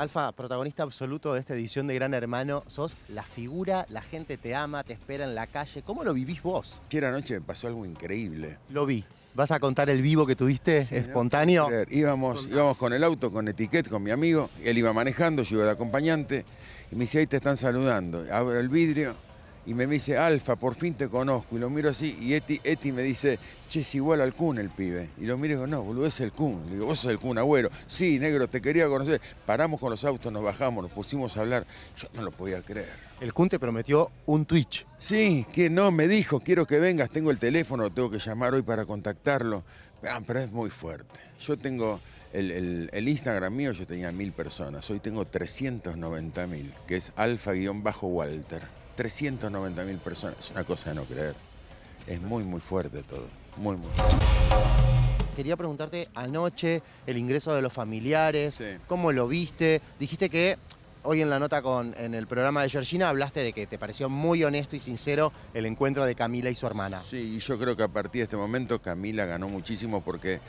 Alfa, protagonista absoluto de esta edición de Gran Hermano, sos la figura, la gente te ama, te espera en la calle. ¿Cómo lo vivís vos? Que anoche me pasó algo increíble. Lo vi. ¿Vas a contar el vivo que tuviste espontáneo? A íbamos, íbamos con el auto, con etiqueta, con mi amigo. Él iba manejando, yo iba de acompañante. Y me dice, ahí te están saludando. Abro el vidrio y me dice, Alfa, por fin te conozco. Y lo miro así, y Eti, Eti me dice, che, es igual al Kun el pibe. Y lo miro y digo, no, boludo, es el Kun. Le digo, vos sos el Kun, agüero. Sí, negro, te quería conocer. Paramos con los autos, nos bajamos, nos pusimos a hablar. Yo no lo podía creer. El Kun te prometió un Twitch. Sí, que no, me dijo, quiero que vengas, tengo el teléfono, tengo que llamar hoy para contactarlo. Ah, pero es muy fuerte. Yo tengo... El, el, Instagram mío yo tenía mil personas, hoy tengo 390 mil, que es alfa-walter. 390 mil personas. Es una cosa de no creer. Es muy, muy fuerte todo. Muy, muy fuerte quería preguntarte anoche el ingreso de los familiares, cómo lo viste. Dijiste que hoy en la nota con en el programa de Georgina hablaste de que te pareció muy honesto y sincero el encuentro de Camila y su hermana. Sí, y yo creo que a partir de este momento Camila ganó muchísimo porque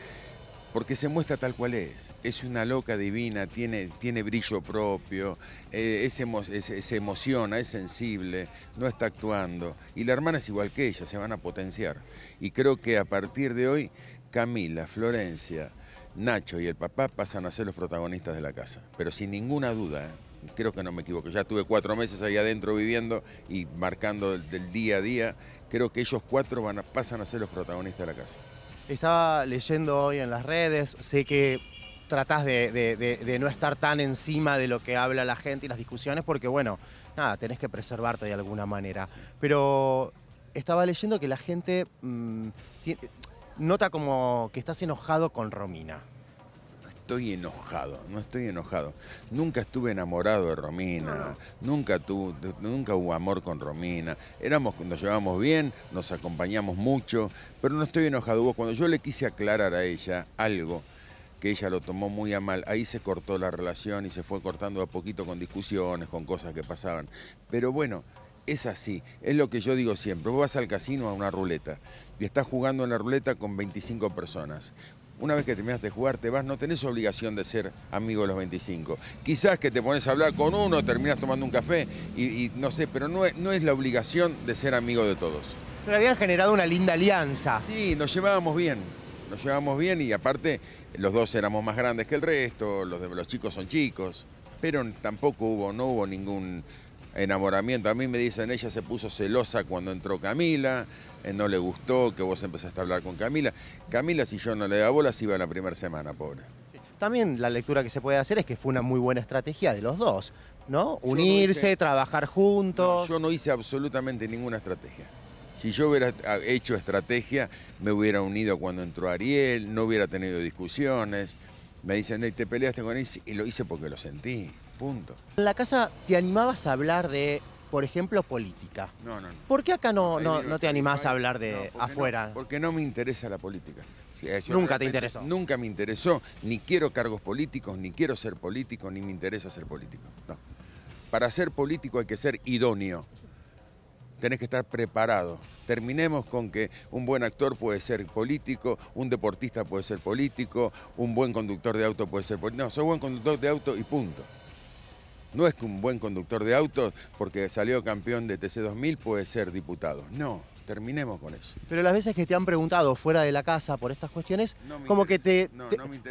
porque se muestra tal cual es. Es una loca divina, tiene, tiene brillo propio, eh, se emociona, es sensible, no está actuando. Y la hermana es igual que ella, se van a potenciar. Y creo que a partir de hoy, Camila, Florencia, Nacho y el papá pasan a ser los protagonistas de la casa. Pero sin ninguna duda, eh, creo que no me equivoco, ya estuve cuatro meses ahí adentro viviendo y marcando el día a día, creo que ellos cuatro van a, pasan a ser los protagonistas de la casa. Estaba leyendo hoy en las redes, sé que tratás de, no estar tan encima de lo que habla la gente y las discusiones, porque bueno, nada, tenés que preservarte de alguna manera. Pero estaba leyendo que la gente mm, nota como que estás enojado con Romina estoy enojado, no estoy enojado. Nunca estuve enamorado de Romina, nunca, tu, nunca hubo amor con Romina. Éramos, nos llevamos bien, nos acompañamos mucho, pero no estoy enojado. cuando yo le quise aclarar a ella algo, que ella lo tomó muy a mal. Ahí se cortó la relación y se fue cortando a poquito con discusiones, con cosas que pasaban. Pero bueno, es así, es lo que yo digo siempre. Vos vas al casino a una ruleta y estás jugando en la ruleta con 25 personas. Una vez que terminaste de jugar, te vas, no tenés obligación de ser amigo de los 25. Quizás que te pones a hablar con uno, terminas tomando un café y, no sé, pero no es, no es la obligación de ser amigo de todos. Pero habían generado una linda alianza. Sí, nos llevábamos bien. Nos llevábamos bien y aparte los dos éramos más grandes que el resto, los, los chicos son chicos, pero tampoco hubo, no hubo ningún enamoramiento. A mí me dicen, ella se puso celosa cuando entró Camila, eh, no le gustó que vos empezaste a hablar con Camila. Camila, si yo no le daba bolas, iba la primera semana, pobre. También la lectura que se puede hacer es que fue una muy buena estrategia de los dos, ¿no? Unirse, trabajar juntos. yo no hice absolutamente ninguna estrategia. Si yo hubiera hecho estrategia, me hubiera unido cuando entró Ariel, no hubiera tenido discusiones. Me dicen, te peleaste con él y lo hice porque lo sentí. En la casa te animabas a hablar de, por ejemplo, política. No, no. ¿Por qué acá no, no, te animás a hablar de afuera? porque no me interesa la política. nunca te interesó. Nunca me interesó. Ni quiero cargos políticos, ni quiero ser político, ni me interesa ser político. No. Para ser político hay que ser idóneo. Tenés que estar preparado. Terminemos con que un buen actor puede ser político, un deportista puede ser político, un buen conductor de auto puede ser político. No, soy buen conductor de auto y punto. No es que un buen conductor de autos, porque salió campeón de TC2000, puede ser diputado. No, terminemos con eso. Pero las veces que te han preguntado fuera de la casa por estas cuestiones, como que te,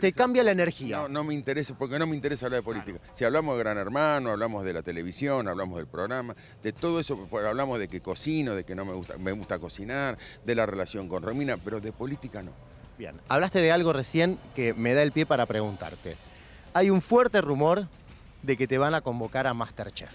te, cambia la energía. No, no me interesa, porque no me interesa hablar de política. Si hablamos de Gran Hermano, hablamos de la televisión, hablamos del programa, de todo eso, pues, hablamos de que cocino, de que no me gusta, me gusta cocinar, de la relación con Romina, pero de política no. Bien, hablaste de algo recién que me da el pie para preguntarte. Hay un fuerte rumor de que te van a convocar a Masterchef.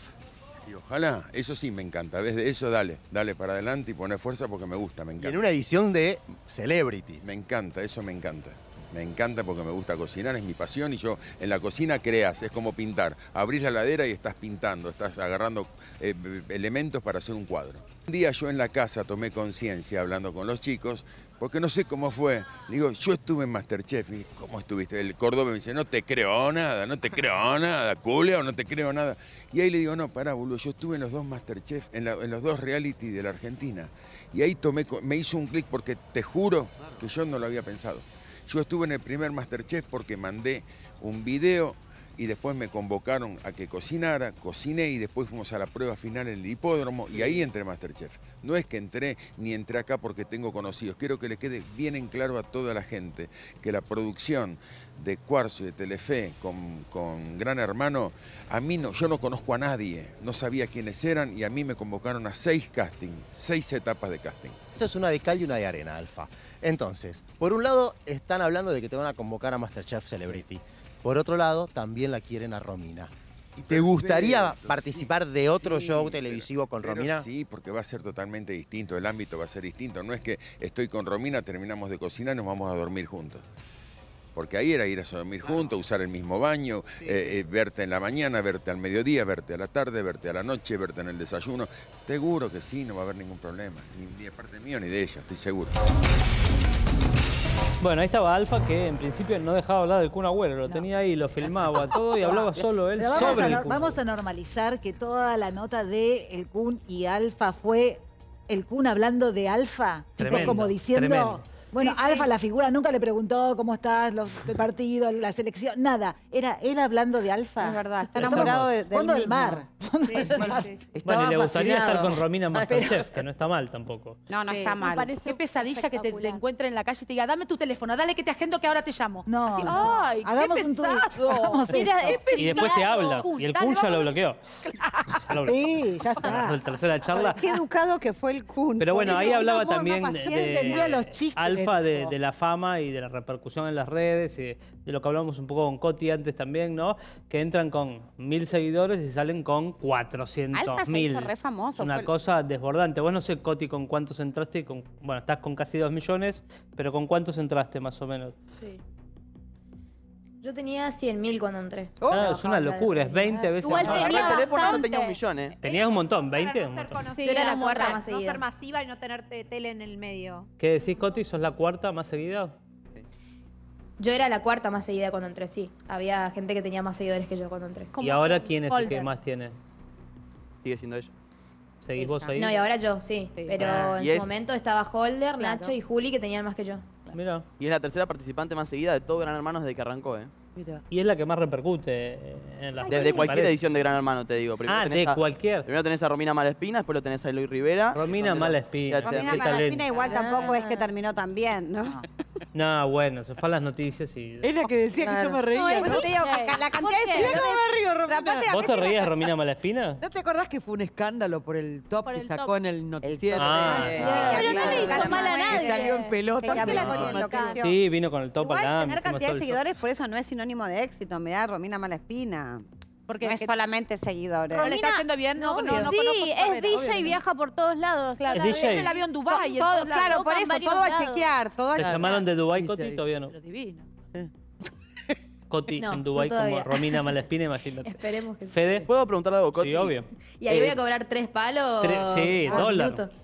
Y ojalá, eso sí me encanta. Desde eso dale, dale para adelante y poner fuerza porque me gusta, me encanta. en una edición de celebrities. Me encanta, eso me encanta. Me encanta porque me gusta cocinar, es mi pasión y yo en la cocina creas, es como pintar. Abrís la ladera y estás pintando, estás agarrando eh, elementos para hacer un cuadro. Un día yo en la casa tomé conciencia, hablando con los chicos, porque no sé cómo fue. Le digo, yo estuve en Masterchef. Y, ¿cómo estuviste? El Córdoba me dice, no te creo nada, no te creo nada, ...o no te creo nada. Y ahí le digo, no, pará, boludo, yo estuve en los dos Masterchef, en, en los dos reality de la Argentina. Y ahí tomé, me hizo un clic porque te juro que yo no lo había pensado. Yo estuve en el primer Masterchef porque mandé un video y después me convocaron a que cocinara, cociné y después fuimos a la prueba final en el hipódromo y ahí entré Masterchef. No es que entré ni entré acá porque tengo conocidos. Quiero que le quede bien en claro a toda la gente que la producción de Cuarzo y de Telefe con, Gran Hermano, a mí no, yo no conozco a nadie, no sabía quiénes eran y a mí me convocaron a seis castings, seis etapas de casting. Esto es una de cal y una de arena, Alfa. Entonces, por un lado están hablando de que te van a convocar a Masterchef Celebrity. Por otro lado, también la quieren a Romina. ¿Te gustaría participar de otro show televisivo con Romina? Sí, porque va a ser totalmente distinto, el ámbito va a ser distinto. No es que estoy con Romina, terminamos de cocinar y nos vamos a dormir juntos. Porque ahí era ir a dormir juntos, usar el mismo baño, eh, eh, verte en la mañana, verte al mediodía, verte a la tarde, verte a la noche, verte en el desayuno. Seguro que sí, no va a haber ningún problema, ni, ni de parte mío ni de ella, estoy seguro. Bueno, ahí estaba Alfa, que en principio no dejaba hablar del Kun Agüero. Lo tenía ahí, lo filmaba todo y hablaba solo él vamos sobre a, Vamos a normalizar que toda la nota de el Kun y Alfa fue el Kun hablando de Alfa. como diciendo... Bueno, Alfa, la figura, nunca le preguntó cómo estás, el partido, la selección, nada. Era él hablando de Alfa. Es verdad, está enamorado de, del mar. mar. Bueno, y le gustaría estar con Romina Masterchef, que no está mal tampoco. No, no está mal. Qué pesadilla que te, te encuentre en la calle y te diga, dame tu teléfono, dale que te agendo que ahora te llamo. No, ¡ay, Hagamos qué pesado! Un Mira, Y después te habla, y el Kun ya lo bloqueó. Sí, ya está. La tercera charla. Qué educado que fue el Kun. Pero bueno, ahí hablaba también de... los chistes alfa de, la fama y de la repercusión en las redes, y de, lo que hablamos un poco con Coti antes también, ¿no? Que entran con mil seguidores y salen con 400 mil. Una cosa desbordante. Vos no sé, Coti, con cuántos entraste con... Bueno, estás con casi 2 millones, pero ¿con cuántos entraste más o menos? Sí. Yo tenía 100.000 cuando entré. Oh, es una locura, es 20 veces Igual tenía teléfono no tenía un millón, ¿eh? Tenías un montón, 20 un montón. Yo era la cuarta más seguida. No ser masiva y no tener tele en el medio. ¿Qué decís, Coti? ¿Sos la cuarta más seguida? Yo era la cuarta más seguida cuando entré, sí. Había gente que tenía más seguidores que yo cuando entré. ¿Y ahora quién es el que más tiene? Sigue siendo ella. ¿Seguís vos ahí? No, y ahora yo, sí. Pero ah, en su momento estaba Holder, Nacho y Juli que tenían más que yo. Y es la tercera participante más seguida de todo Gran Hermano desde que arrancó, ¿eh? Mira. Y es la que más repercute eh, en las Desde cualquier edición de Gran Hermano, te digo. Primero ah, de cualquier. Primero tenés a Romina Malespina, después lo tenés a Eloy Rivera. Romina Malespina. Romina Malespina ah. igual tampoco es que terminó tan bien, ¿no? Ah. No, bueno, se fue a las noticias y... Es la que decía que yo me reía. No, ¿no? Te digo, la cantidad de seguidores... me río, Romina. ¿Vos te reías, Romina Malaspina? ¿No te acordás que fue un escándalo por el top que sacó en el noticiero? ah, pero no le hizo mal a nadie. Que salió en pelota. Sí, vino con el top Igual, tener cantidad de seguidores por eso no es sinónimo de éxito. Mirá, Romina Malaspina. Porque no es solamente seguidores. está haciendo bien, no, no, sí, es DJ y viaja por todos lados. Claro, es DJ. el avión Dubái. todo, claro, por eso, todo a chequear. Todo ¿Te llamaron de Dubái, Coti? Todavía no. Pero divino. Coti en Dubái como Romina Malaspina, imagínate. Esperemos que ¿Puedo preguntar algo, Coti? Sí, obvio. ¿Y ahí voy a eh, cobrar tres palos? sí, dólar.